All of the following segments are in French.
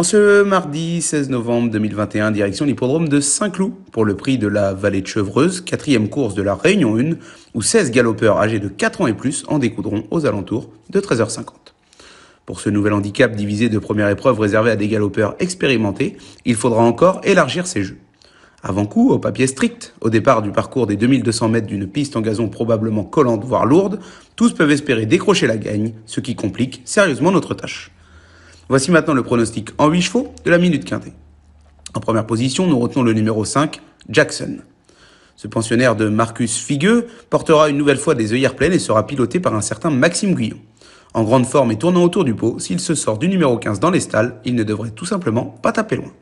En ce mardi 16 novembre 2021, direction l'hippodrome de Saint-Cloud pour le prix de la Vallée de Chevreuse, quatrième course de la Réunion 1, où 16 galopeurs âgés de 4 ans et plus en découdront aux alentours de 13h50. Pour ce nouvel handicap divisé de première épreuve réservée à des galopeurs expérimentés, il faudra encore élargir ses jeux. Avant coup, au papier strict, au départ du parcours des 2200 mètres d'une piste en gazon probablement collante voire lourde, tous peuvent espérer décrocher la gagne, ce qui complique sérieusement notre tâche. Voici maintenant le pronostic en 8 chevaux de la minute quintée. En première position, nous retenons le numéro 5, Jackson. Ce pensionnaire de Marcus Figueux portera une nouvelle fois des œillères pleines et sera piloté par un certain Maxime Guillon. En grande forme et tournant autour du pot, s'il se sort du numéro 15 dans les stalles, il ne devrait tout simplement pas taper loin.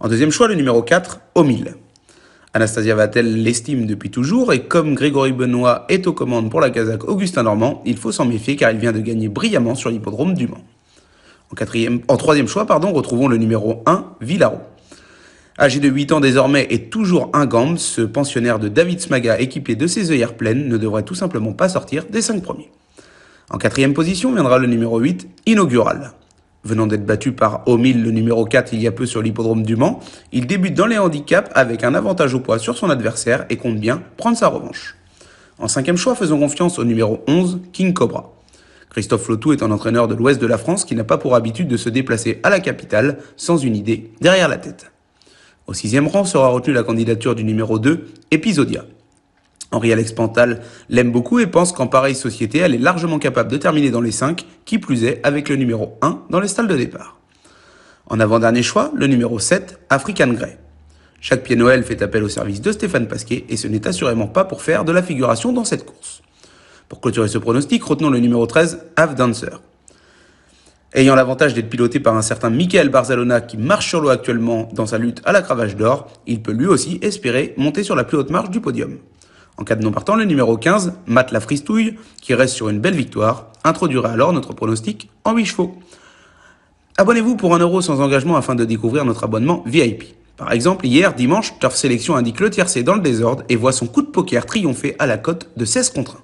En deuxième choix, le numéro 4, Omil. Anastasia Vatel l'estime depuis toujours et comme Grégory Benoît est aux commandes pour la Kazakh Augustin Normand, il faut s'en méfier car il vient de gagner brillamment sur l'hippodrome du Mans. En, troisième choix, pardon, retrouvons le numéro 1, Villaro. Âgé de 8 ans désormais et toujours un ingambe, ce pensionnaire de David Smaga équipé de ses œillères pleines ne devrait tout simplement pas sortir des 5 premiers. En quatrième position viendra le numéro 8, Inaugural. Venant d'être battu par Omil, le numéro 4, il y a peu sur l'hippodrome du Mans, il débute dans les handicaps avec un avantage au poids sur son adversaire et compte bien prendre sa revanche. En cinquième choix, faisons confiance au numéro 11, King Cobra. Christophe Lotou est un entraîneur de l'ouest de la France qui n'a pas pour habitude de se déplacer à la capitale sans une idée derrière la tête. Au sixième rang sera retenue la candidature du numéro 2, Episodia. Henri-Alex Pantal l'aime beaucoup et pense qu'en pareille société, elle est largement capable de terminer dans les 5, qui plus est avec le numéro 1 dans les stalles de départ. En avant-dernier choix, le numéro 7, African Grey. Chaque Pied-Noël fait appel au service de Stéphane Pasquet et ce n'est assurément pas pour faire de la figuration dans cette course. Pour clôturer ce pronostic, retenons le numéro 13, Have Dancer. Ayant l'avantage d'être piloté par un certain Michael Barzalona qui marche sur l'eau actuellement dans sa lutte à la cravache d'or, il peut lui aussi espérer monter sur la plus haute marche du podium. En cas de non partant, le numéro 15, Matt la qui reste sur une belle victoire, introduira alors notre pronostic en 8 chevaux. Abonnez-vous pour 1 euro sans engagement afin de découvrir notre abonnement VIP. Par exemple, hier dimanche, Turf Sélection indique le tiercé dans le désordre et voit son coup de poker triompher à la cote de 16 contre 1.